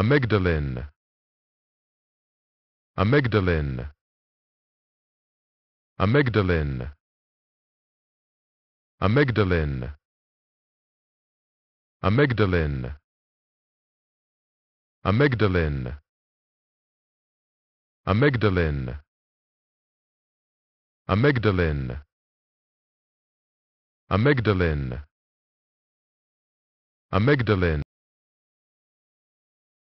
amygdalin amygdalin amygdalin amygdalin amygdalin amygdalin amygdalin amygdalin amygdalin amygdalin